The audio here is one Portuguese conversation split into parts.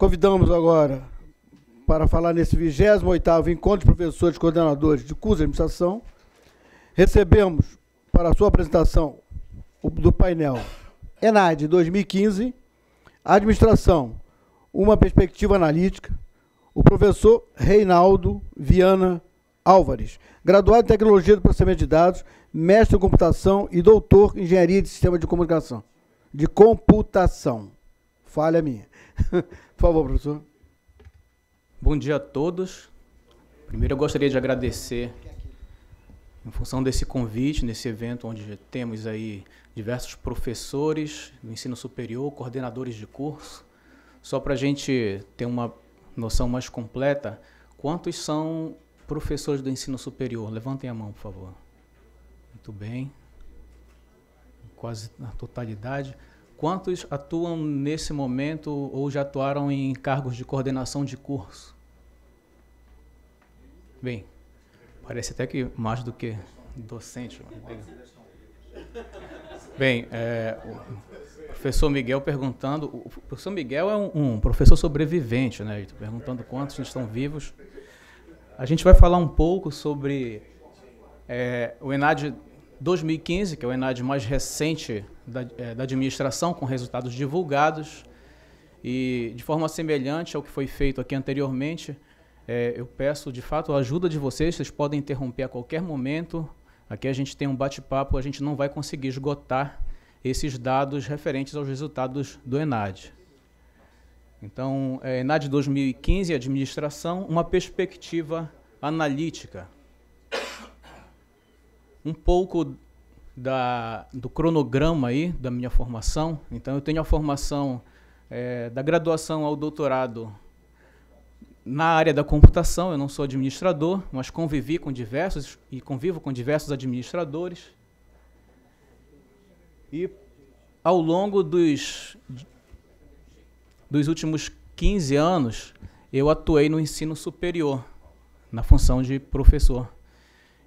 Convidamos agora para falar nesse 28 Encontro de Professores e Coordenadores de Curso de Administração. Recebemos para a sua apresentação do painel ENAD 2015, Administração, uma perspectiva analítica, o professor Reinaldo Viana Álvares, graduado em Tecnologia do Processamento de Dados, mestre em Computação e doutor em Engenharia de Sistema de Comunicação, de Computação. Falha minha. Por favor, professor. Bom dia a todos. Primeiro, eu gostaria de agradecer, em função desse convite, nesse evento onde temos aí diversos professores do ensino superior, coordenadores de curso, só para a gente ter uma noção mais completa, quantos são professores do ensino superior? Levantem a mão, por favor. Muito bem. Quase na totalidade. Quantos atuam nesse momento ou já atuaram em cargos de coordenação de curso? Bem, parece até que mais do que docente. Bem, é, o professor Miguel perguntando. O professor Miguel é um, um professor sobrevivente, né? Perguntando quantos estão vivos. A gente vai falar um pouco sobre é, o Enad 2015, que é o ENAD mais recente da, é, da administração, com resultados divulgados. E de forma semelhante ao que foi feito aqui anteriormente, é, eu peço de fato a ajuda de vocês, vocês podem interromper a qualquer momento. Aqui a gente tem um bate-papo, a gente não vai conseguir esgotar esses dados referentes aos resultados do ENAD. Então, é, ENAD 2015, administração, uma perspectiva analítica um pouco da, do cronograma aí da minha formação. Então, eu tenho a formação é, da graduação ao doutorado na área da computação. Eu não sou administrador, mas convivi com diversos e convivo com diversos administradores. E ao longo dos, dos últimos 15 anos, eu atuei no ensino superior, na função de professor.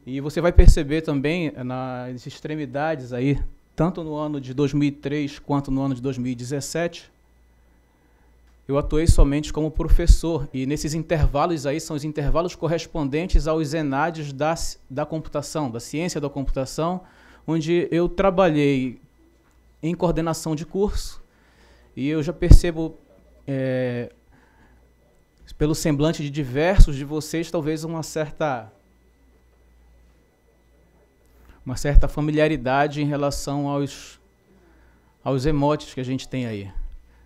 E você vai perceber também eh, nas extremidades aí, tanto no ano de 2003 quanto no ano de 2017, eu atuei somente como professor. E nesses intervalos aí são os intervalos correspondentes aos enades da, da computação, da ciência da computação, onde eu trabalhei em coordenação de curso e eu já percebo é, pelo semblante de diversos de vocês talvez uma certa uma certa familiaridade em relação aos, aos emotes que a gente tem aí.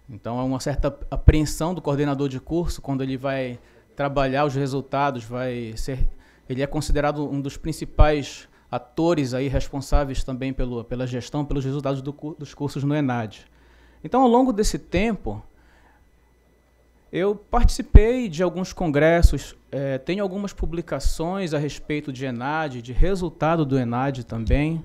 Então, há uma certa apreensão do coordenador de curso quando ele vai trabalhar os resultados, vai ser, ele é considerado um dos principais atores aí responsáveis também pelo, pela gestão, pelos resultados do, dos cursos no ENAD. Então, ao longo desse tempo, eu participei de alguns congressos é, tem algumas publicações a respeito de ENAD, de resultado do ENAD também.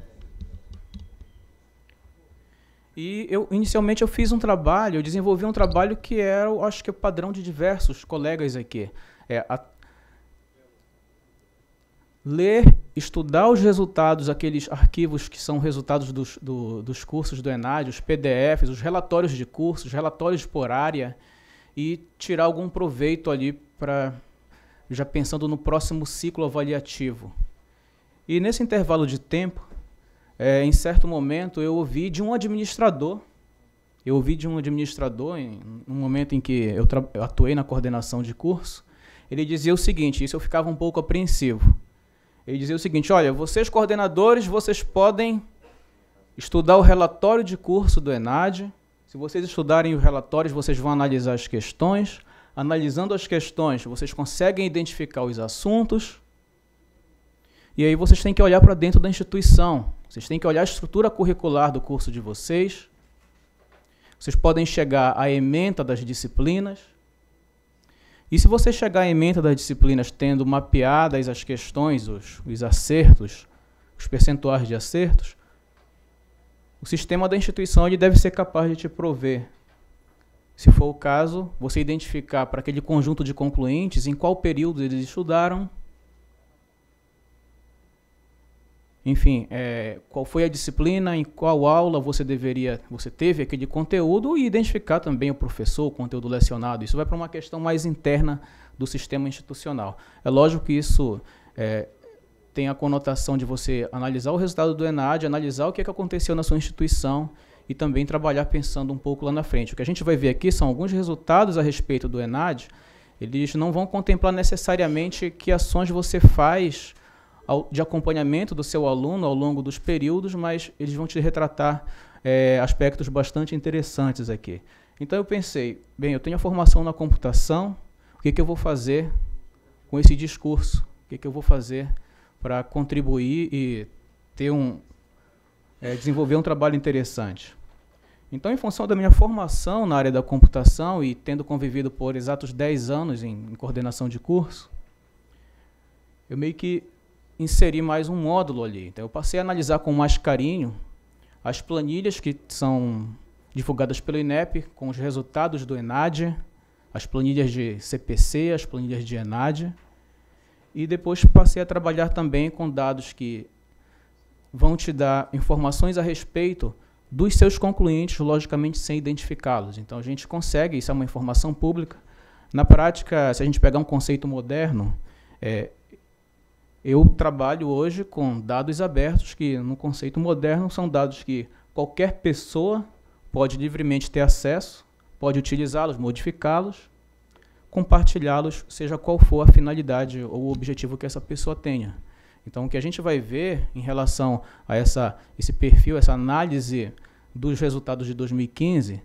E eu inicialmente eu fiz um trabalho, eu desenvolvi um trabalho que era, eu acho que é padrão de diversos colegas aqui. É, a, ler, estudar os resultados, aqueles arquivos que são resultados dos, do, dos cursos do ENAD, os PDFs, os relatórios de cursos, relatórios por área, e tirar algum proveito ali para já pensando no próximo ciclo avaliativo. E nesse intervalo de tempo, é, em certo momento, eu ouvi de um administrador, eu ouvi de um administrador, em um momento em que eu, eu atuei na coordenação de curso, ele dizia o seguinte, isso eu ficava um pouco apreensivo. Ele dizia o seguinte, olha, vocês coordenadores, vocês podem estudar o relatório de curso do ENAD, se vocês estudarem os relatórios, vocês vão analisar as questões, analisando as questões, vocês conseguem identificar os assuntos. E aí vocês têm que olhar para dentro da instituição. Vocês têm que olhar a estrutura curricular do curso de vocês. Vocês podem chegar à ementa das disciplinas. E se você chegar à ementa das disciplinas tendo mapeadas as questões, os, os acertos, os percentuais de acertos, o sistema da instituição ele deve ser capaz de te prover se for o caso, você identificar para aquele conjunto de concluintes em qual período eles estudaram, enfim, é, qual foi a disciplina, em qual aula você deveria, você teve aquele conteúdo e identificar também o professor, o conteúdo lecionado. Isso vai para uma questão mais interna do sistema institucional. É lógico que isso é, tem a conotação de você analisar o resultado do ENAD, analisar o que, é que aconteceu na sua instituição e também trabalhar pensando um pouco lá na frente. O que a gente vai ver aqui são alguns resultados a respeito do ENAD. Eles não vão contemplar necessariamente que ações você faz de acompanhamento do seu aluno ao longo dos períodos, mas eles vão te retratar é, aspectos bastante interessantes aqui. Então eu pensei, bem, eu tenho a formação na computação, o que, que eu vou fazer com esse discurso? O que, que eu vou fazer para contribuir e ter um, é, desenvolver um trabalho interessante. Então, em função da minha formação na área da computação e tendo convivido por exatos 10 anos em, em, coordenação de curso, eu meio que inseri mais um módulo ali. Então, eu passei a analisar com mais carinho as planilhas que são divulgadas pelo INEP com os resultados do ENAD, as planilhas de CPC, as planilhas de ENAD, e depois passei a trabalhar também com dados que vão te dar informações a respeito dos seus concluintes, logicamente sem identificá-los. Então a gente consegue, isso é uma informação pública. Na prática, se a gente pegar um conceito moderno, é, eu trabalho hoje com dados abertos, que no conceito moderno são dados que qualquer pessoa pode livremente ter acesso, pode utilizá-los, modificá-los, compartilhá-los, seja qual for a finalidade ou o objetivo que essa pessoa tenha. Então, o que a gente vai ver em relação a essa, esse perfil, essa análise dos resultados de 2015,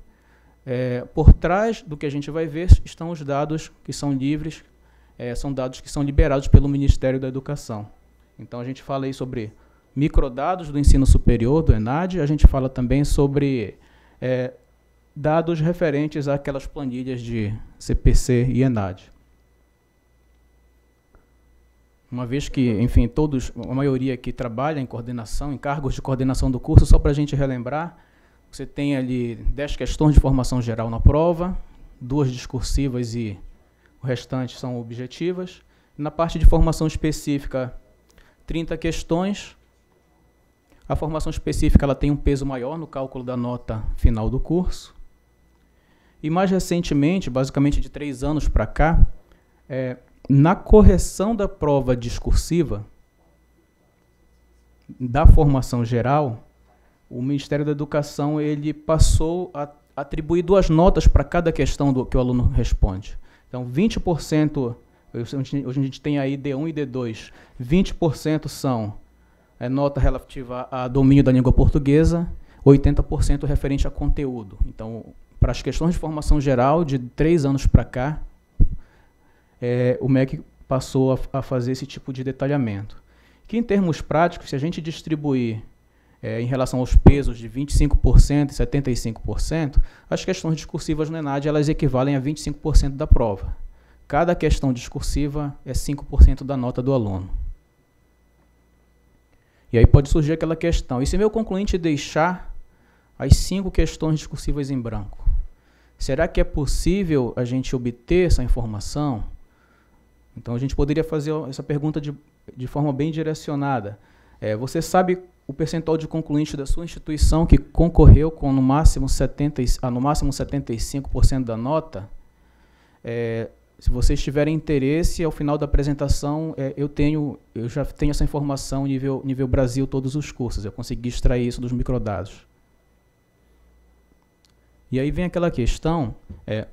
é, por trás do que a gente vai ver estão os dados que são livres, é, são dados que são liberados pelo Ministério da Educação. Então, a gente fala aí sobre microdados do ensino superior, do ENAD, a gente fala também sobre é, dados referentes àquelas planilhas de CPC e ENAD. Uma vez que, enfim, todos, a maioria que trabalha em coordenação, em cargos de coordenação do curso, só para a gente relembrar, você tem ali 10 questões de formação geral na prova, duas discursivas e o restante são objetivas. Na parte de formação específica, 30 questões. A formação específica ela tem um peso maior no cálculo da nota final do curso. E mais recentemente, basicamente de três anos para cá, é, na correção da prova discursiva, da formação geral, o Ministério da Educação ele passou a atribuir duas notas para cada questão do, que o aluno responde. Então, 20%, hoje a gente tem aí D1 e D2, 20% são é, nota relativa a domínio da língua portuguesa, 80% referente a conteúdo. Então, para as questões de formação geral, de três anos para cá, é, o MEC passou a, a, fazer esse tipo de detalhamento. Que em termos práticos, se a gente distribuir é, em relação aos pesos de 25% e 75%, as questões discursivas no ENAD elas equivalem a 25% da prova. Cada questão discursiva é 5% da nota do aluno. E aí pode surgir aquela questão: e se meu concluinte deixar as cinco questões discursivas em branco? Será que é possível a gente obter essa informação? Então a gente poderia fazer essa pergunta de, de forma bem direcionada. É, você sabe o percentual de concluinte da sua instituição que concorreu com no máximo, 70, ah, no máximo 75% da nota? É, se vocês tiverem interesse, ao final da apresentação, é, eu tenho, eu já tenho essa informação nível, nível Brasil, todos os cursos. Eu consegui extrair isso dos microdados. E aí vem aquela questão, é,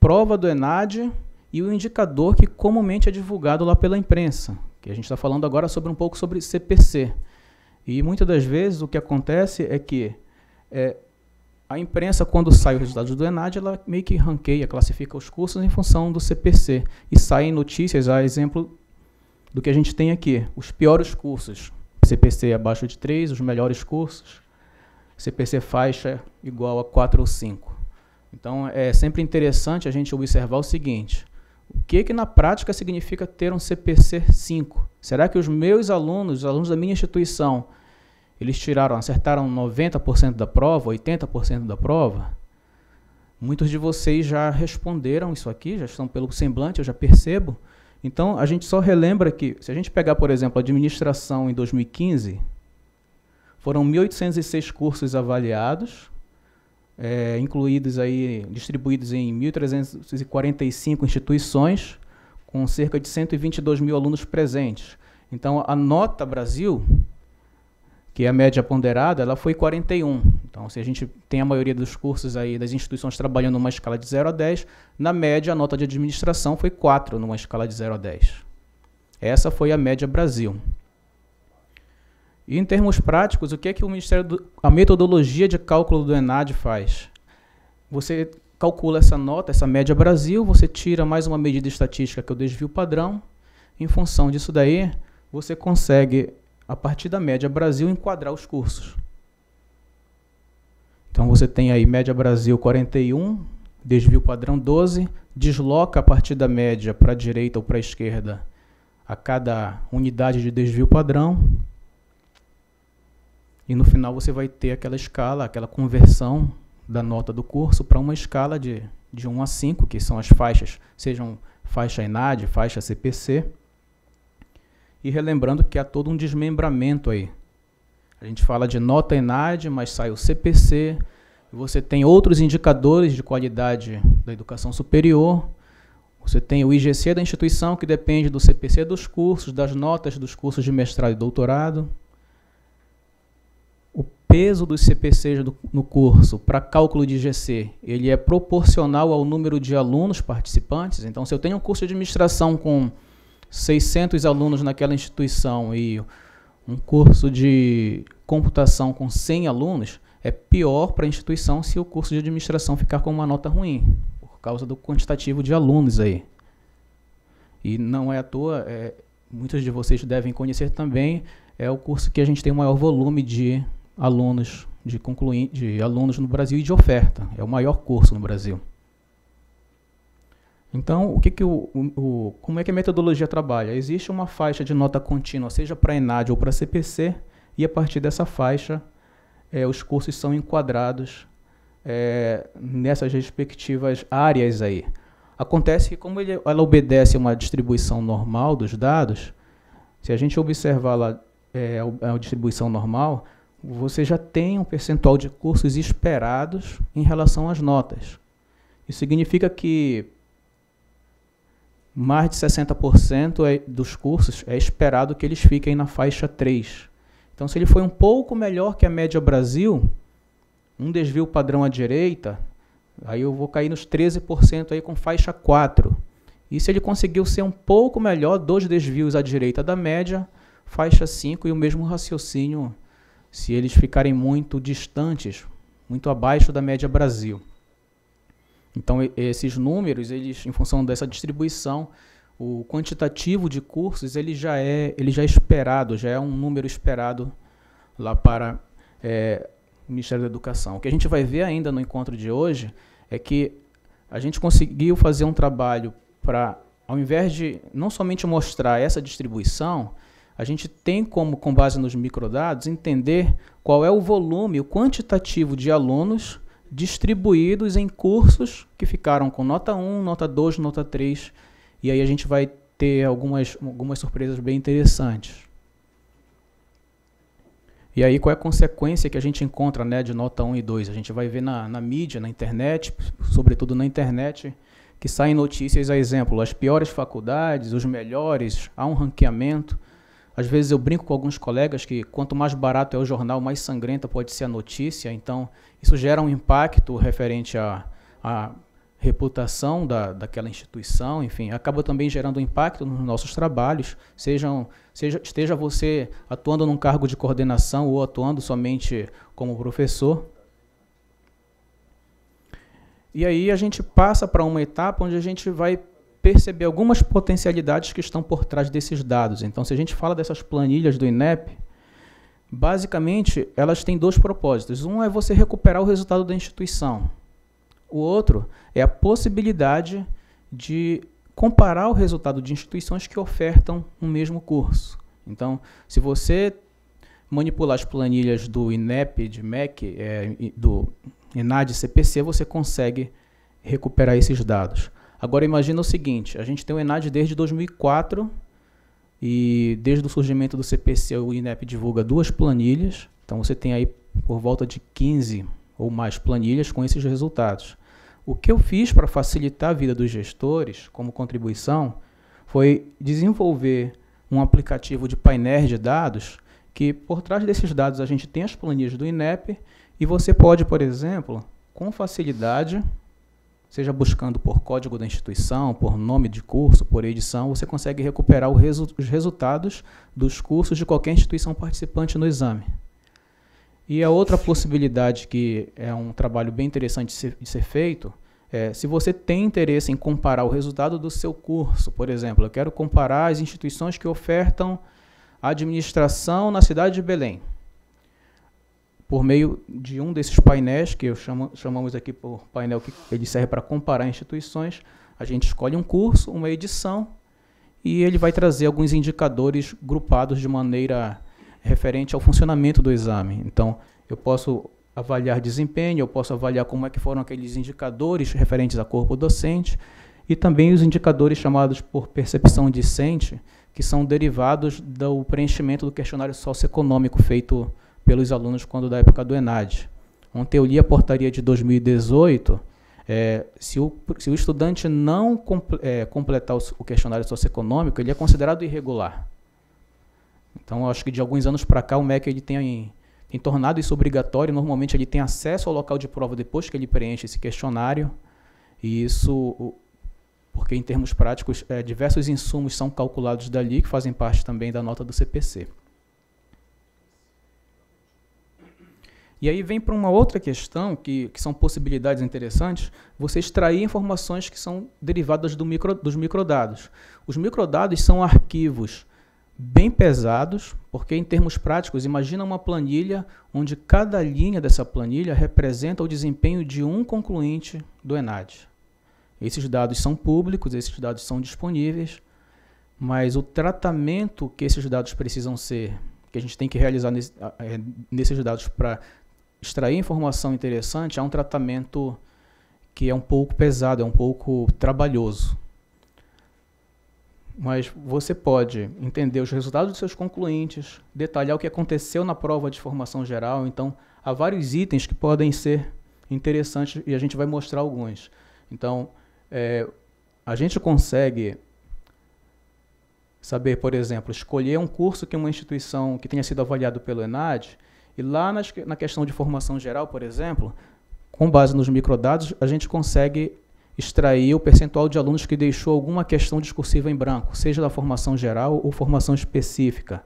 prova do ENAD e o indicador que comumente é divulgado lá pela imprensa, que a gente está falando agora sobre um pouco sobre CPC. E muitas das vezes o que acontece é que é, a imprensa, quando sai os resultados do ENAD, ela meio que ranqueia, classifica os cursos em função do CPC e saem notícias, a exemplo do que a gente tem aqui, os piores cursos, CPC abaixo de 3, os melhores cursos, CPC faixa igual a 4 ou 5. Então é sempre interessante a gente observar o seguinte, o que, que na prática significa ter um CPC 5? Será que os meus alunos, os alunos da minha instituição, eles tiraram, acertaram 90% da prova, 80% da prova? Muitos de vocês já responderam isso aqui, já estão pelo semblante, eu já percebo. Então, a gente só relembra que, se a gente pegar, por exemplo, a administração em 2015, foram 1.806 cursos avaliados, é, incluídos aí, distribuídos em 1.345 instituições, com cerca de 122 mil alunos presentes. Então, a nota Brasil, que é a média ponderada, ela foi 41. Então, se a gente tem a maioria dos cursos aí das instituições trabalhando numa escala de 0 a 10, na média a nota de administração foi 4 numa escala de 0 a 10. Essa foi a média Brasil. E em termos práticos, o que é que o Ministério do, a metodologia de cálculo do ENAD faz? Você calcula essa nota, essa média Brasil, você tira mais uma medida estatística que é o desvio padrão. Em função disso daí, você consegue a partir da média Brasil enquadrar os cursos. Então você tem aí média Brasil 41, desvio padrão 12, desloca a partir da média para a direita ou para a esquerda a cada unidade de desvio padrão e no final você vai ter aquela escala, aquela conversão da nota do curso para uma escala de, de 1 a 5, que são as faixas, sejam faixa INAD, faixa CPC. E relembrando que há todo um desmembramento aí. A gente fala de nota INAD, mas sai o CPC, você tem outros indicadores de qualidade da educação superior, você tem o IGC da instituição, que depende do CPC dos cursos, das notas dos cursos de mestrado e doutorado peso dos CPCs do, no curso para cálculo de GC, ele é proporcional ao número de alunos participantes. Então, se eu tenho um curso de administração com 600 alunos naquela instituição e um curso de computação com 100 alunos, é pior para a instituição se o curso de administração ficar com uma nota ruim, por causa do quantitativo de alunos aí. E não é à toa, é, muitos de vocês devem conhecer também, é o curso que a gente tem o maior volume de alunos de, de alunos no Brasil e de oferta. É o maior curso no Brasil. Então, o que que o, o, como é que a metodologia trabalha? Existe uma faixa de nota contínua, seja para ENAD ou para CPC, e a partir dessa faixa, é, os cursos são enquadrados é, nessas respectivas áreas aí. Acontece que, como ele, ela obedece a uma distribuição normal dos dados, se a gente observar lá, é, a distribuição normal, você já tem um percentual de cursos esperados em relação às notas. Isso significa que mais de 60% é, dos cursos é esperado que eles fiquem na faixa 3. Então, se ele foi um pouco melhor que a média Brasil, um desvio padrão à direita, aí eu vou cair nos 13% aí com faixa 4. E se ele conseguiu ser um pouco melhor, dois desvios à direita da média, faixa 5 e o mesmo raciocínio se eles ficarem muito distantes, muito abaixo da média Brasil. Então esses números, eles em função dessa distribuição, o quantitativo de cursos ele já é ele já é esperado, já é um número esperado lá para é, o Ministério da Educação. O que a gente vai ver ainda no encontro de hoje é que a gente conseguiu fazer um trabalho para, ao invés de não somente mostrar essa distribuição, a gente tem como, com base nos microdados, entender qual é o volume, o quantitativo de alunos distribuídos em cursos que ficaram com nota 1, nota 2, nota 3. E aí a gente vai ter algumas, algumas surpresas bem interessantes. E aí qual é a consequência que a gente encontra né, de nota 1 e 2? A gente vai ver na, na mídia, na internet, sobretudo na internet, que saem notícias a exemplo, as piores faculdades, os melhores, há um ranqueamento. Às vezes eu brinco com alguns colegas que quanto mais barato é o jornal, mais sangrenta pode ser a notícia. Então, isso gera um impacto referente à, à reputação da, daquela instituição, enfim, acaba também gerando impacto nos nossos trabalhos, sejam, seja, esteja você atuando num cargo de coordenação ou atuando somente como professor. E aí a gente passa para uma etapa onde a gente vai perceber algumas potencialidades que estão por trás desses dados. Então, se a gente fala dessas planilhas do INEP, basicamente elas têm dois propósitos. Um é você recuperar o resultado da instituição. O outro é a possibilidade de comparar o resultado de instituições que ofertam um mesmo curso. Então, se você manipular as planilhas do INEP, de MEC, é, eh, do INAD CPC, você consegue recuperar esses dados. Agora imagina o seguinte, a gente tem o ENAD desde 2004 e desde o surgimento do CPC o INEP divulga duas planilhas, então você tem aí por volta de 15 ou mais planilhas com esses resultados. O que eu fiz para facilitar a vida dos gestores como contribuição foi desenvolver um aplicativo de painéis de dados que por trás desses dados a gente tem as planilhas do INEP e você pode, por exemplo, com facilidade seja buscando por código da instituição, por nome de curso, por edição, você consegue recuperar resu os resultados dos cursos de qualquer instituição participante no exame. E a outra possibilidade que é um trabalho bem interessante de ser, de ser feito é, se você tem interesse em comparar o resultado do seu curso, por exemplo, eu quero comparar as instituições que ofertam administração na cidade de Belém por meio de um desses painéis, que eu chamo, chamamos aqui por painel que ele serve para comparar instituições, a gente escolhe um curso, uma edição, e ele vai trazer alguns indicadores grupados de maneira referente ao funcionamento do exame. Então, eu posso avaliar desempenho, eu posso avaliar como é que foram aqueles indicadores referentes a corpo docente e também os indicadores chamados por percepção discente, que são derivados do preenchimento do questionário socioeconômico feito pelos alunos quando da época do ENAD. Ontem eu li a portaria de 2018, é, se, o, se, o, estudante não é, completar o, o questionário socioeconômico, ele é considerado irregular. Então, acho que de alguns anos para cá o MEC ele tem, tem tornado isso obrigatório. Normalmente ele tem acesso ao local de prova depois que ele preenche esse questionário. E isso, porque em termos práticos, é, diversos insumos são calculados dali, que fazem parte também da nota do CPC. E aí vem para uma outra questão, que, que são possibilidades interessantes, você extrair informações que são derivadas do micro, dos microdados. Os microdados são arquivos bem pesados, porque em termos práticos, imagina uma planilha onde cada linha dessa planilha representa o desempenho de um concluinte do ENAD. Esses dados são públicos, esses dados são disponíveis, mas o tratamento que esses dados precisam ser, que a gente tem que realizar nesse, é, nesses dados para extrair informação interessante é um tratamento que é um pouco pesado, é um pouco trabalhoso. Mas você pode entender os resultados dos seus concluintes, detalhar o que aconteceu na prova de formação geral. Então, há vários itens que podem ser interessantes e a gente vai mostrar alguns. Então, é, a gente consegue saber, por exemplo, escolher um curso que uma instituição que tenha sido avaliado pelo ENAD e lá nas, na questão de formação geral, por exemplo, com base nos microdados, a gente consegue extrair o percentual de alunos que deixou alguma questão discursiva em branco, seja da formação geral ou formação específica.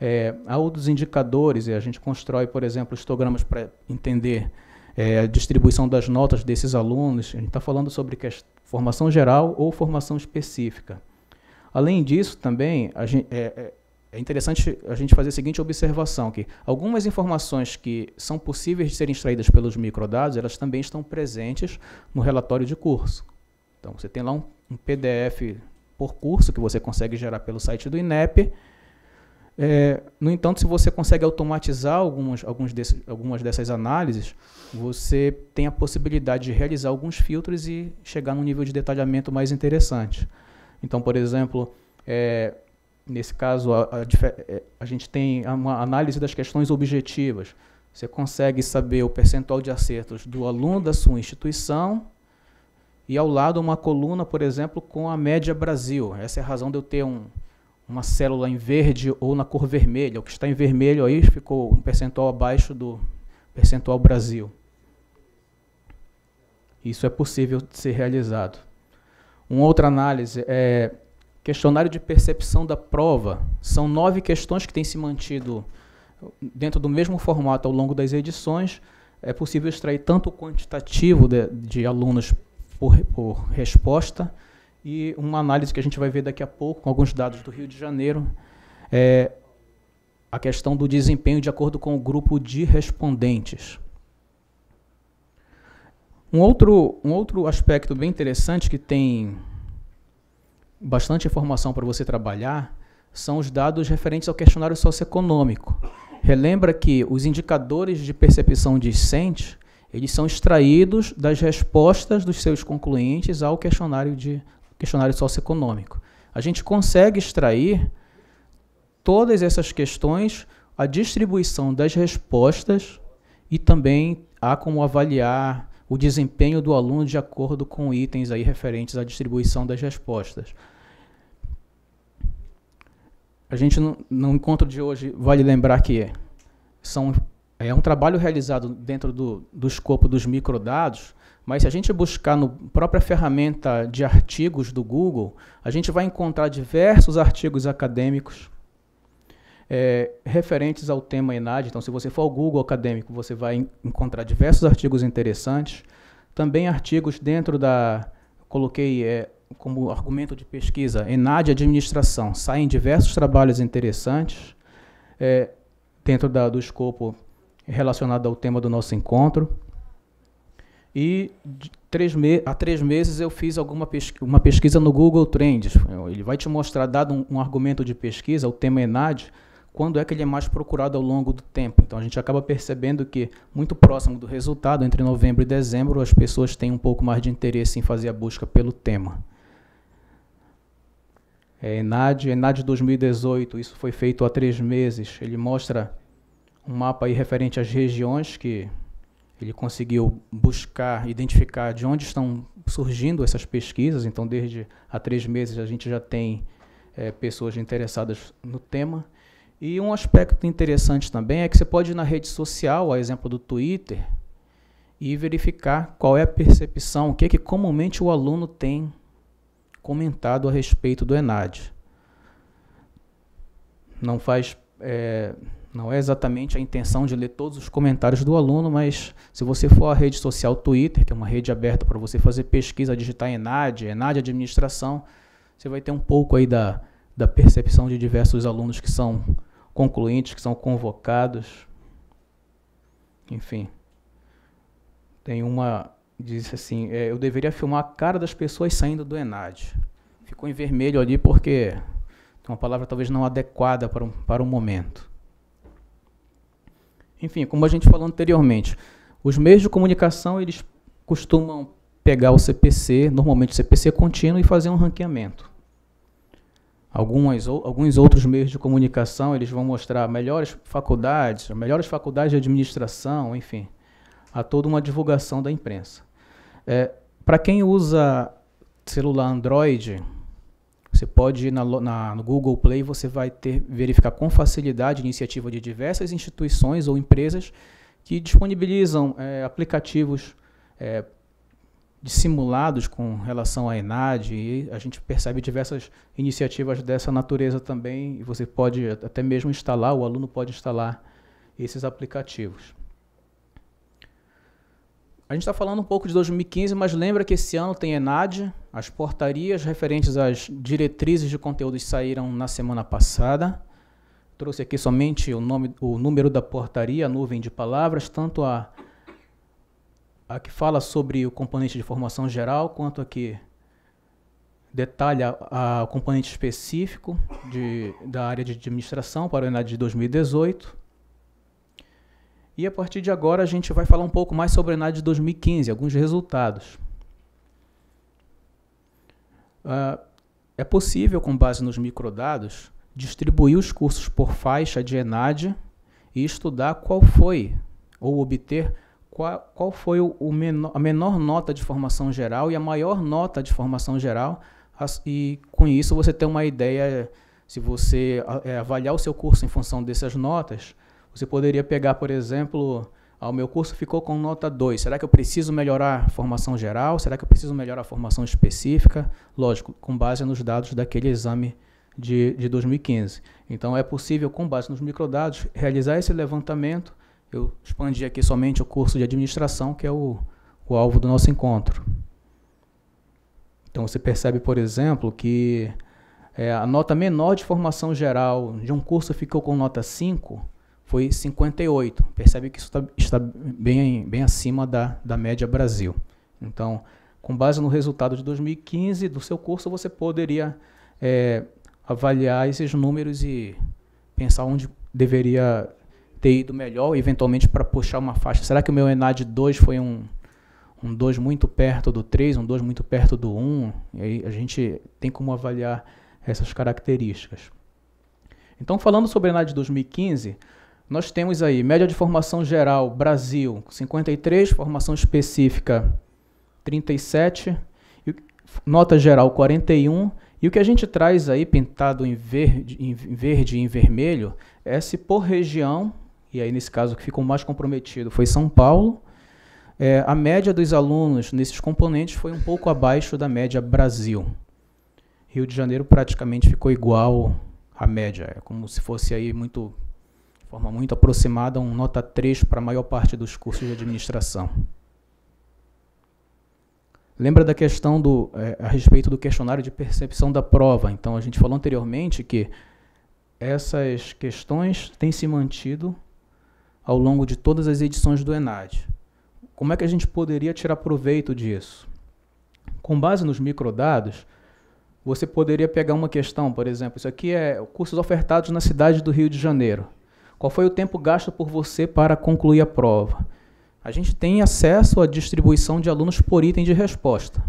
É, há outros indicadores, e a gente constrói, por exemplo, histogramas para entender é, a distribuição das notas desses alunos. A gente está falando sobre formação geral ou formação específica. Além disso, também, gente, é, é é interessante a gente fazer a seguinte observação, que algumas informações que são possíveis de serem extraídas pelos microdados, elas também estão presentes no relatório de curso. Então, você tem lá um, um PDF por curso que você consegue gerar pelo site do INEP. É, no entanto, se você consegue automatizar algumas, alguns desse, algumas dessas análises, você tem a possibilidade de realizar alguns filtros e chegar num nível de detalhamento mais interessante. Então, por exemplo, é, Nesse caso, a, a, é, a gente tem uma análise das questões objetivas. Você consegue saber o percentual de acertos do aluno da sua instituição e ao lado uma coluna, por exemplo, com a média Brasil. Essa é a razão de eu ter um, uma célula em verde ou na cor vermelha. O que está em vermelho aí ficou um percentual abaixo do percentual Brasil. Isso é possível de ser realizado. Uma outra análise é Questionário de percepção da prova. São nove questões que têm se mantido dentro do mesmo formato ao longo das edições. É possível extrair tanto o quantitativo de, de alunos por, por resposta e uma análise que a gente vai ver daqui a pouco, com alguns dados do Rio de Janeiro, é a questão do desempenho de acordo com o grupo de respondentes. Um outro, um outro aspecto bem interessante que tem bastante informação para você trabalhar são os dados referentes ao questionário socioeconômico. Relembra que os indicadores de percepção decente eles são extraídos das respostas dos seus concluintes ao questionário de questionário socioeconômico. A gente consegue extrair todas essas questões, a distribuição das respostas e também há como avaliar o desempenho do aluno de acordo com itens aí referentes à distribuição das respostas. A gente, no, no encontro de hoje, vale lembrar que são, é um trabalho realizado dentro do, do escopo dos microdados, mas se a gente buscar na própria ferramenta de artigos do Google, a gente vai encontrar diversos artigos acadêmicos é, referentes ao tema ENAD. Então, se você for ao Google Acadêmico, você vai encontrar diversos artigos interessantes. Também artigos dentro da... Coloquei é, como argumento de pesquisa ENAD Administração. Saem diversos trabalhos interessantes é, dentro da, do escopo relacionado ao tema do nosso encontro. E três há três meses eu fiz alguma uma pesquisa no Google Trends. Ele vai te mostrar, dado um, um argumento de pesquisa, o tema ENAD, quando é que ele é mais procurado ao longo do tempo. Então a gente acaba percebendo que muito próximo do resultado, entre novembro e dezembro, as pessoas têm um pouco mais de interesse em fazer a busca pelo tema. É, ENAD, ENAD 2018, isso foi feito há três meses. Ele mostra um mapa aí referente às regiões que ele conseguiu buscar, identificar de onde estão surgindo essas pesquisas. Então, desde há três meses a gente já tem é, pessoas interessadas no tema. E um aspecto interessante também é que você pode ir na rede social, a exemplo do Twitter, e verificar qual é a percepção, o que, é que comumente o aluno tem comentado a respeito do ENAD. Não faz. É, não é exatamente a intenção de ler todos os comentários do aluno, mas se você for à rede social Twitter, que é uma rede aberta para você fazer pesquisa, digitar ENAD, ENAD Administração, você vai ter um pouco aí da, da percepção de diversos alunos que são concluintes que são convocados. Enfim. Tem uma. disse assim: é, Eu deveria filmar a cara das pessoas saindo do Enad. Ficou em vermelho ali porque tem uma palavra talvez não adequada para, um, para o momento. Enfim, como a gente falou anteriormente, os meios de comunicação eles costumam pegar o CPC, normalmente o CPC é contínuo, e fazer um ranqueamento. Algumas, alguns outros meios de comunicação eles vão mostrar melhores faculdades, melhores faculdades de administração, enfim, há toda uma divulgação da imprensa. É, Para quem usa celular Android, você pode ir na, na, no Google Play, você vai ter, verificar com facilidade iniciativa de diversas instituições ou empresas que disponibilizam é, aplicativos é, dissimulados com relação à ENAD, e a gente percebe diversas iniciativas dessa natureza também, e você pode até mesmo instalar, o aluno pode instalar esses aplicativos. A gente está falando um pouco de 2015, mas lembra que esse ano tem ENAD, as portarias referentes às diretrizes de conteúdos saíram na semana passada. Trouxe aqui somente o, nome, o número da portaria, a nuvem de palavras, tanto a a que fala sobre o componente de formação geral, quanto a que detalha a, o componente específico de, da área de administração para o ENAD de 2018. E a partir de agora a gente vai falar um pouco mais sobre o ENAD de 2015, alguns resultados. Uh, é possível, com base nos microdados, distribuir os cursos por faixa de ENAD e estudar qual foi ou obter qual, qual foi o, o menor, a menor nota de formação geral e a maior nota de formação geral, as, e com isso você tem uma ideia, se você é, avaliar o seu curso em função dessas notas, você poderia pegar, por exemplo, ah, o meu curso ficou com nota 2. Será que eu preciso melhorar a formação geral? Será que eu preciso melhorar a formação específica? Lógico, com base nos dados daquele exame de, de 2015. Então, é possível, com base nos microdados, realizar esse levantamento eu expandi aqui somente o curso de administração, que é o, o alvo do nosso encontro. Então você percebe, por exemplo, que é, a nota menor de formação geral de um curso ficou com nota 5, foi 58. Percebe que isso tá, está bem, bem acima da, da média Brasil. Então, com base no resultado de 2015 do seu curso, você poderia é, avaliar esses números e pensar onde deveria ter ido melhor, eventualmente para puxar uma faixa. Será que o meu ENAD 2 foi um, um 2 muito perto do 3, um 2 muito perto do 1? E aí a gente tem como avaliar essas características. Então, falando sobre a ENAD 2015, nós temos aí média de formação geral Brasil 53, formação específica 37, nota geral 41 e o que a gente traz aí pintado em verde, em verde e em vermelho é se por região e aí nesse caso que ficou mais comprometido foi São Paulo. É, a média dos alunos nesses componentes foi um pouco abaixo da média Brasil. Rio de Janeiro praticamente ficou igual à média, é como se fosse aí muito, de forma muito aproximada, um nota 3 para a maior parte dos cursos de administração. Lembra da questão do, é, a respeito do questionário de percepção da prova. Então, a gente falou anteriormente que essas questões têm se mantido ao longo de todas as edições do ENAD. Como é que a gente poderia tirar proveito disso? Com base nos microdados, você poderia pegar uma questão, por exemplo, isso aqui é cursos ofertados na cidade do Rio de Janeiro. Qual foi o tempo gasto por você para concluir a prova? A gente tem acesso à distribuição de alunos por item de resposta.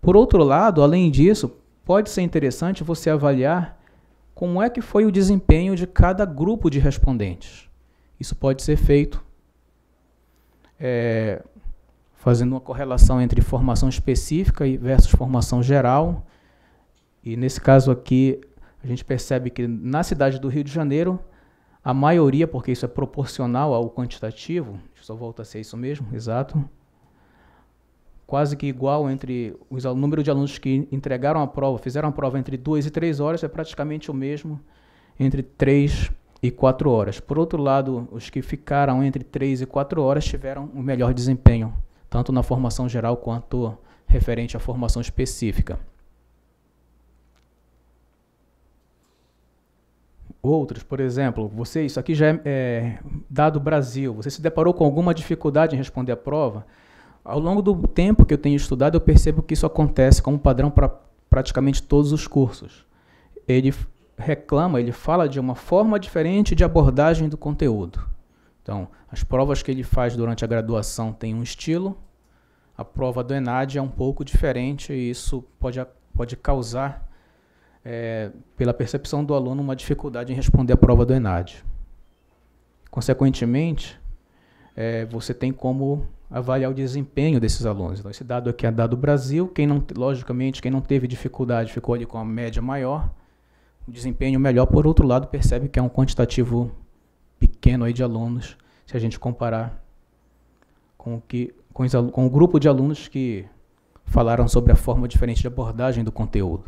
Por outro lado, além disso, pode ser interessante você avaliar como é que foi o desempenho de cada grupo de respondentes. Isso pode ser feito é, fazendo uma correlação entre formação específica versus formação geral. E nesse caso aqui, a gente percebe que na cidade do Rio de Janeiro, a maioria, porque isso é proporcional ao quantitativo, só volta a ser isso mesmo, exato, quase que igual entre os, o número de alunos que entregaram a prova, fizeram a prova entre duas e três horas, é praticamente o mesmo entre três e 4 horas. Por outro lado, os que ficaram entre 3 e 4 horas tiveram o um melhor desempenho, tanto na formação geral quanto referente à formação específica. Outros, por exemplo, você, isso aqui já é, é dado Brasil, você se deparou com alguma dificuldade em responder a prova? Ao longo do tempo que eu tenho estudado, eu percebo que isso acontece como padrão para praticamente todos os cursos. Ele reclama, ele fala de uma forma diferente de abordagem do conteúdo. Então, as provas que ele faz durante a graduação têm um estilo, a prova do ENAD é um pouco diferente e isso pode, pode causar, é, pela percepção do aluno, uma dificuldade em responder a prova do ENAD. Consequentemente, é, você tem como avaliar o desempenho desses alunos. Então, esse dado aqui é dado Brasil. Quem não, logicamente, quem não teve dificuldade ficou ali com a média maior desempenho melhor, por outro lado, percebe que é um quantitativo pequeno aí de alunos, se a gente comparar com, que, com, com o grupo de alunos que falaram sobre a forma diferente de abordagem do conteúdo.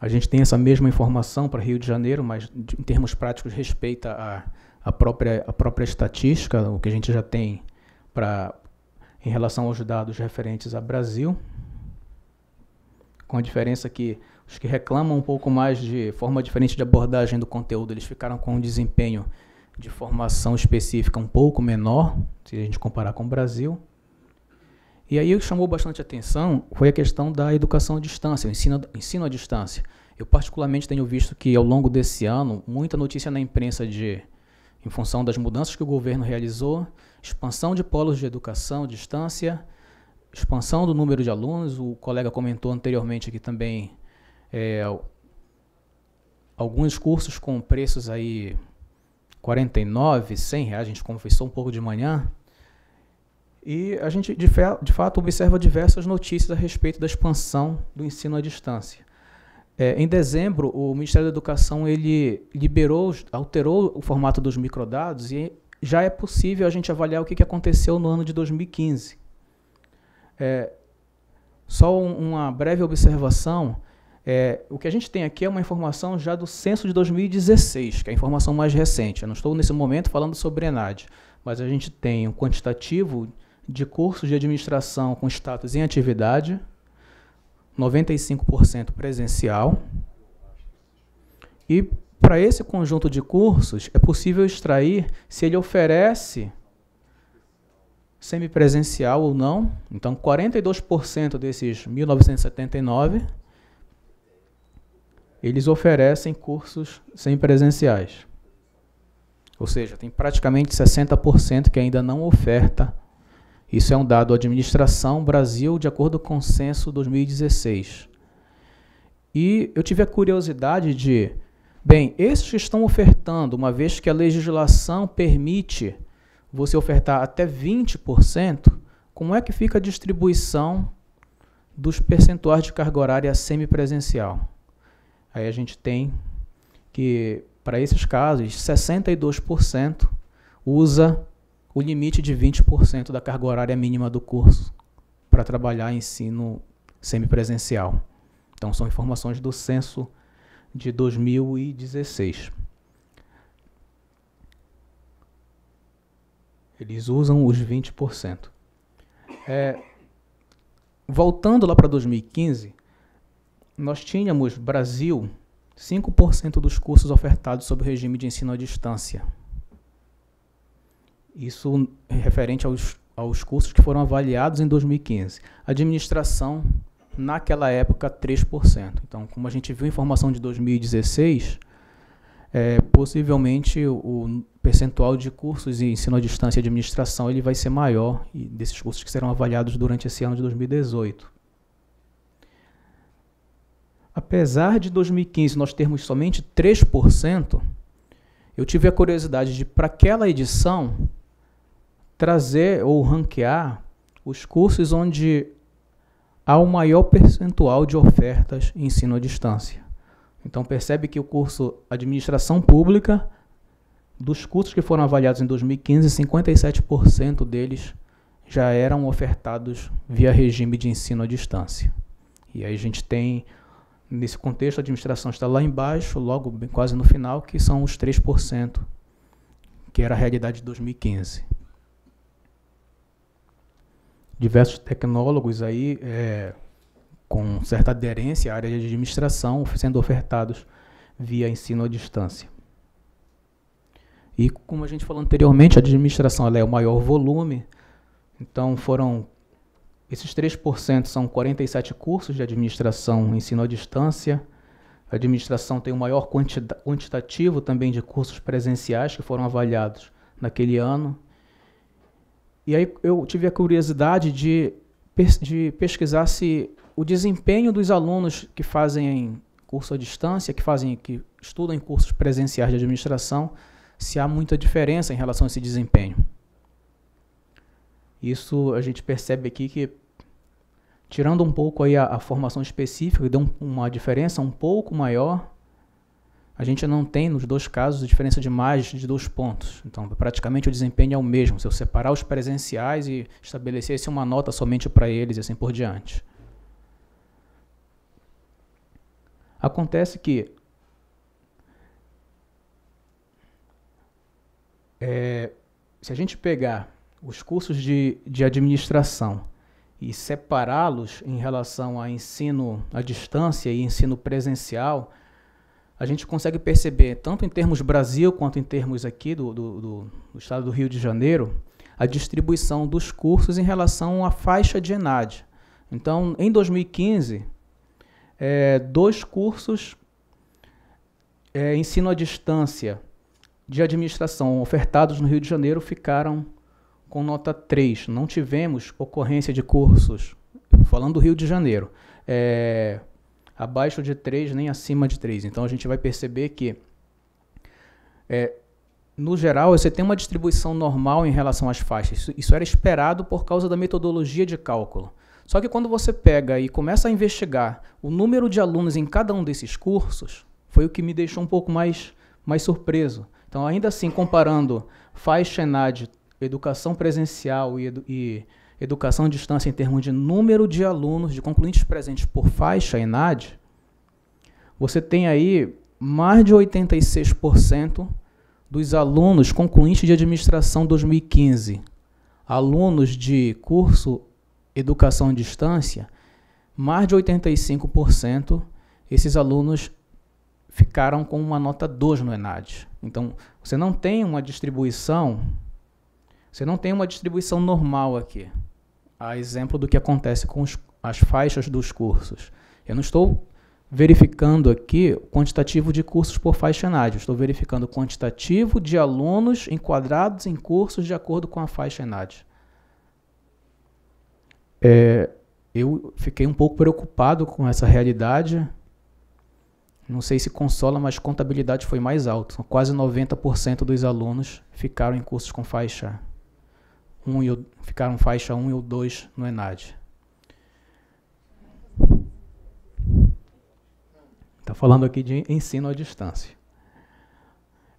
A gente tem essa mesma informação para Rio de Janeiro, mas em termos práticos respeita a, a, própria, a própria estatística, o que a gente já tem para em relação aos dados referentes a Brasil com a diferença que os que reclamam um pouco mais de forma diferente de abordagem do conteúdo, eles ficaram com um desempenho de formação específica um pouco menor, se a gente comparar com o Brasil. E aí o que chamou bastante atenção foi a questão da educação à distância, o ensino, ensino à distância. Eu particularmente tenho visto que ao longo desse ano, muita notícia na imprensa de em função das mudanças que o governo realizou, expansão de polos de educação à distância, expansão do número de alunos. O colega comentou anteriormente aqui também é, alguns cursos com preços aí 49, 100 reais. A gente conversou um pouco de manhã. E a gente, de, de, fato, observa diversas notícias a respeito da expansão do ensino à distância. É, em dezembro, o Ministério da Educação ele liberou, alterou o formato dos microdados e já é possível a gente avaliar o que aconteceu no ano de 2015. É, só um, uma breve observação. É, o que a gente tem aqui é uma informação já do censo de 2016, que é a informação mais recente. Eu não estou nesse momento falando sobre ENAD, mas a gente tem um quantitativo de cursos de administração com status em atividade, 95% presencial. E para esse conjunto de cursos é possível extrair se ele oferece semipresencial ou não. Então, 42% desses 1979 eles oferecem cursos semipresenciais. Ou seja, tem praticamente 60% que ainda não oferta. Isso é um dado da Administração Brasil, de acordo com o censo 2016. E eu tive a curiosidade de, bem, esses que estão ofertando, uma vez que a legislação permite você ofertar até 20%, como é que fica a distribuição dos percentuais de carga horária semipresencial? Aí a gente tem que, para esses casos, 62% usa o limite de 20% da carga horária mínima do curso para trabalhar ensino semipresencial. Então, são informações do censo de 2016. Eles usam os 20%. É, voltando lá para 2015, nós tínhamos Brasil 5% dos cursos ofertados sob o regime de ensino à distância. Isso referente aos, aos cursos que foram avaliados em 2015. Administração, naquela época, 3%. Então, como a gente viu a informação de 2016, é, possivelmente o, percentual de cursos e ensino à distância e administração ele vai ser maior desses cursos que serão avaliados durante esse ano de 2018. Apesar de 2015 nós termos somente 3%, eu tive a curiosidade de, para aquela edição, trazer ou ranquear os cursos onde há o um maior percentual de ofertas em ensino à distância. Então percebe que o curso Administração Pública dos cursos que foram avaliados em 2015, 57% deles já eram ofertados via regime de ensino à distância. E aí a gente tem, nesse contexto, a administração está lá embaixo, logo quase no final, que são os 3%, que era a realidade de 2015. Diversos tecnólogos aí, é, com certa aderência à área de administração, sendo ofertados via ensino à distância. E como a gente falou anteriormente, a administração é o maior volume, então foram esses 3% são 47 cursos de administração ensino à distância. A administração tem o maior quantita quantitativo também de cursos presenciais que foram avaliados naquele ano. E aí eu tive a curiosidade de, pes de pesquisar se o desempenho dos alunos que fazem curso à distância, que fazem que estudam em cursos presenciais de administração, se há muita diferença em relação a esse desempenho. Isso a gente percebe aqui que, tirando um pouco aí a, a formação específica, deu um, uma diferença um pouco maior. A gente não tem nos dois casos diferença de mais de dois pontos. Então, praticamente o desempenho é o mesmo. Se eu separar os presenciais e estabelecer assim uma nota somente para eles e assim por diante. Acontece que É, se a gente pegar os cursos de, de administração e separá-los em relação a ensino à distância e ensino presencial, a gente consegue perceber, tanto em termos Brasil quanto em termos aqui do, do, do, do estado do Rio de Janeiro, a distribuição dos cursos em relação à faixa de ENAD. Então, em 2015, é, dois cursos é, ensino à distância de administração ofertados no Rio de Janeiro ficaram com nota 3. Não tivemos ocorrência de cursos, falando do Rio de Janeiro, é, abaixo de 3 nem acima de 3. Então a gente vai perceber que, é, no geral, você tem uma distribuição normal em relação às faixas. Isso, isso era esperado por causa da metodologia de cálculo. Só que quando você pega e começa a investigar o número de alunos em cada um desses cursos, foi o que me deixou um pouco mais, mais surpreso. Então, ainda assim, comparando ENAD, educação presencial e, edu e educação à distância em termos de número de alunos, de concluintes presentes por faixa ENAD, você tem aí mais de 86% dos alunos concluintes de administração 2015, alunos de curso educação à distância, mais de 85% esses alunos ficaram com uma nota 2 no ENAD. Então, você não tem uma distribuição, você não tem uma distribuição normal aqui. A exemplo do que acontece com os, as faixas dos cursos. Eu não estou verificando aqui o quantitativo de cursos por faixa ENAD, eu estou verificando o quantitativo de alunos enquadrados em cursos de acordo com a faixa ENAD. É, eu fiquei um pouco preocupado com essa realidade, não sei se consola, mas contabilidade foi mais alto. Quase 90% dos alunos ficaram em cursos com faixa 1 e, ficaram faixa 1 ou 2 no ENAD. Está falando aqui de ensino à distância.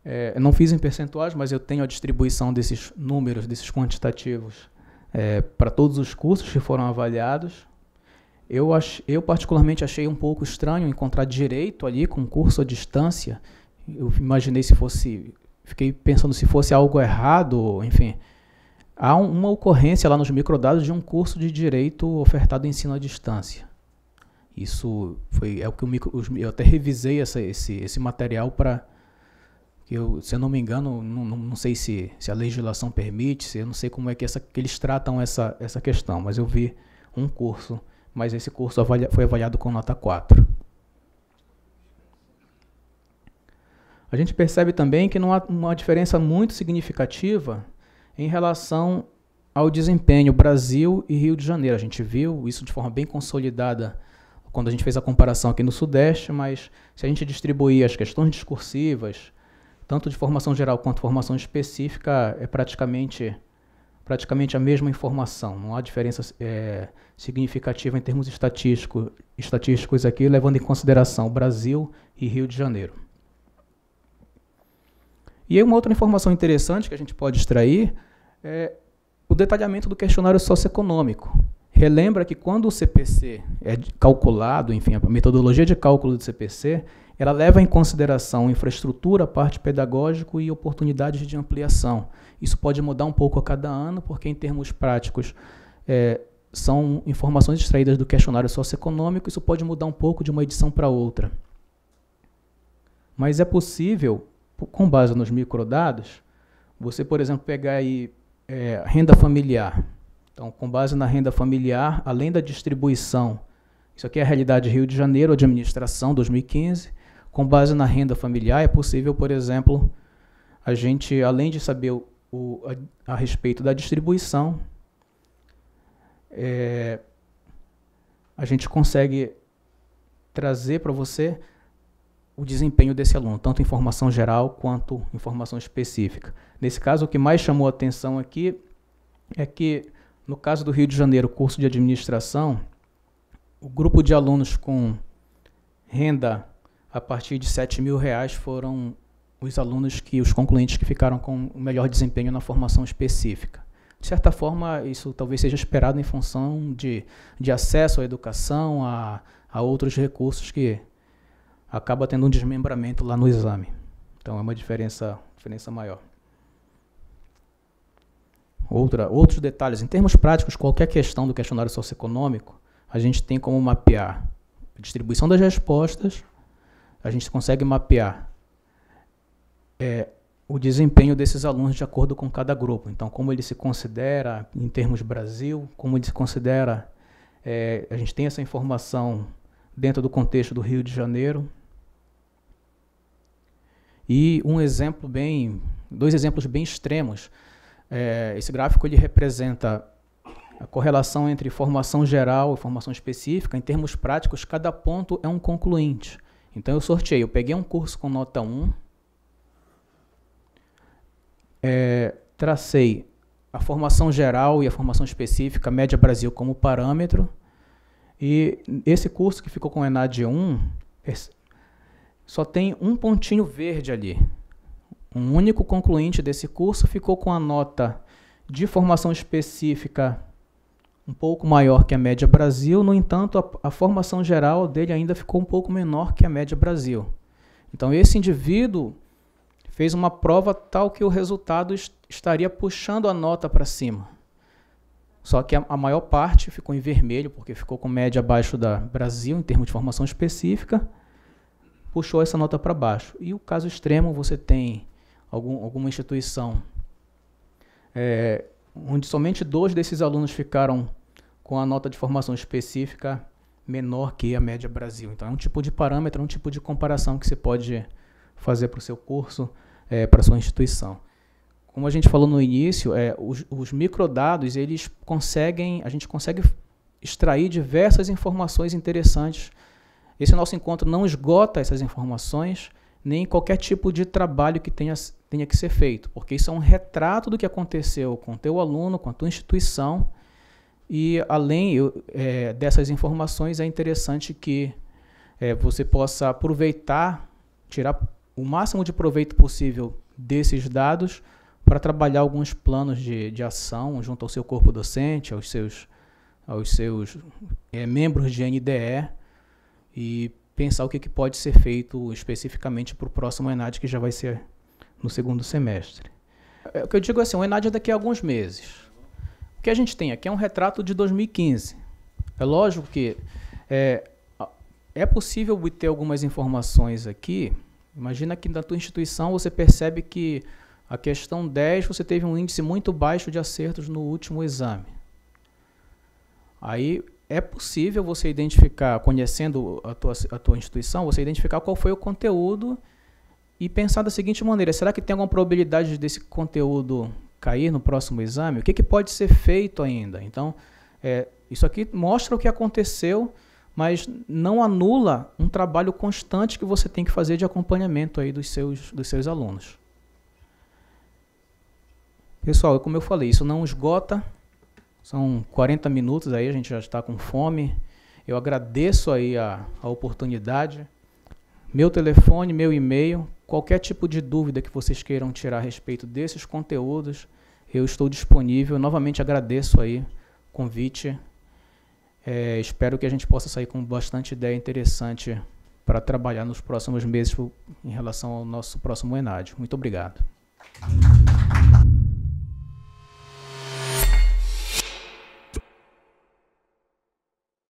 É, não fiz em percentuais, mas eu tenho a distribuição desses números, desses quantitativos, é, para todos os cursos que foram avaliados eu, ach, eu particularmente achei um pouco estranho encontrar direito ali com curso à distância. Eu imaginei se fosse, fiquei pensando se fosse algo errado, enfim. Há um, uma ocorrência lá nos microdados de um curso de direito ofertado em ensino à distância. Isso foi é o que o micro, eu até revisei essa, esse, esse material para que eu, se eu não me engano, não, não, sei se, se a legislação permite, se eu não sei como é que, essa, que eles tratam essa, essa questão, mas eu vi um curso mas esse curso avalia, foi avaliado com nota 4. A gente percebe também que não há uma diferença muito significativa em relação ao desempenho Brasil e Rio de Janeiro. A gente viu isso de forma bem consolidada quando a gente fez a comparação aqui no Sudeste, mas se a gente distribuir as questões discursivas, tanto de formação geral quanto formação específica, é praticamente praticamente a mesma informação. Não há diferença é, significativa em termos estatístico, estatísticos aqui, levando em consideração Brasil e Rio de Janeiro. E aí uma outra informação interessante que a gente pode extrair é o detalhamento do questionário socioeconômico. Relembra que quando o CPC é calculado, enfim, a metodologia de cálculo do CPC ela leva em consideração infraestrutura, parte pedagógico e oportunidades de ampliação. Isso pode mudar um pouco a cada ano, porque em termos práticos é, são informações extraídas do questionário socioeconômico, isso pode mudar um pouco de uma edição para outra. Mas é possível, com base nos microdados, você, por exemplo, pegar aí é, renda familiar. Então, com base na renda familiar, além da distribuição, isso aqui é a realidade Rio de Janeiro, administração 2015, com base na renda familiar, é possível, por exemplo, a gente, além de saber o, o, a, a, respeito da distribuição, é, a gente consegue trazer para você o desempenho desse aluno, tanto informação geral quanto informação específica. Nesse caso, o que mais chamou a atenção aqui é que, no caso do Rio de Janeiro, curso de administração, o grupo de alunos com renda a partir de 7 mil reais foram os alunos que, os concluintes que ficaram com o melhor desempenho na formação específica. De certa forma, isso talvez seja esperado em função de, de acesso à educação, a, a outros recursos que acaba tendo um desmembramento lá no exame. Então é uma diferença, diferença maior. Outra, outros detalhes. Em termos práticos, qualquer questão do questionário socioeconômico, a gente tem como mapear a distribuição das respostas, a gente consegue mapear é, o desempenho desses alunos de acordo com cada grupo. Então, como ele se considera em termos Brasil, como ele se considera, é, a gente tem essa informação dentro do contexto do Rio de Janeiro. E um exemplo bem, dois exemplos bem extremos. É, esse gráfico ele representa a correlação entre formação geral e formação específica. Em termos práticos, cada ponto é um concluinte. Então eu sorteei, eu peguei um curso com nota 1, é, tracei a formação geral e a formação específica, média Brasil como parâmetro, e esse curso que ficou com ENAD 1, só tem um pontinho verde ali. Um único concluinte desse curso ficou com a nota de formação específica um pouco maior que a média Brasil, no entanto, a, a, formação geral dele ainda ficou um pouco menor que a média Brasil. Então, esse indivíduo fez uma prova tal que o resultado est estaria puxando a nota para cima. Só que a, a, maior parte ficou em vermelho, porque ficou com média abaixo da Brasil, em termos de formação específica, puxou essa nota para baixo. E o caso extremo, você tem algum, alguma instituição é, onde somente dois desses alunos ficaram com a nota de formação específica menor que a média Brasil. Então, é um tipo de parâmetro, é um tipo de comparação que você pode fazer para o seu curso, é, para a sua instituição. Como a gente falou no início, é, os, os microdados, eles conseguem, a gente consegue extrair diversas informações interessantes. Esse nosso encontro não esgota essas informações, nem qualquer tipo de trabalho que tenha tenha que ser feito, porque isso é um retrato do que aconteceu com o teu aluno, com a tua instituição, e além eu, é, dessas informações, é interessante que é, você possa aproveitar, tirar o máximo de proveito possível desses dados para trabalhar alguns planos de, de ação junto ao seu corpo docente, aos seus, aos seus é, membros de NDE e pensar o que, que pode ser feito especificamente para o próximo ENAD que já vai ser no segundo semestre. É, o que eu digo assim, o Enad é daqui a alguns meses. O que a gente tem aqui é um retrato de 2015. É lógico que é, é possível obter algumas informações aqui. Imagina que na tua instituição você percebe que a questão 10 você teve um índice muito baixo de acertos no último exame. Aí é possível você identificar, conhecendo a tua, a tua instituição, você identificar qual foi o conteúdo e pensar da seguinte maneira: será que tem alguma probabilidade desse conteúdo cair no próximo exame? O que, que pode ser feito ainda? Então, é, isso aqui mostra o que aconteceu, mas não anula um trabalho constante que você tem que fazer de acompanhamento aí dos seus, dos seus alunos. Pessoal, como eu falei, isso não esgota. São 40 minutos aí, a gente já está com fome. Eu agradeço aí a, a oportunidade. Meu telefone, meu e-mail, Qualquer tipo de dúvida que vocês queiram tirar a respeito desses conteúdos, eu estou disponível. Novamente agradeço aí o convite. É, espero que a gente possa sair com bastante ideia interessante para trabalhar nos próximos meses em relação ao nosso próximo Enad. Muito obrigado.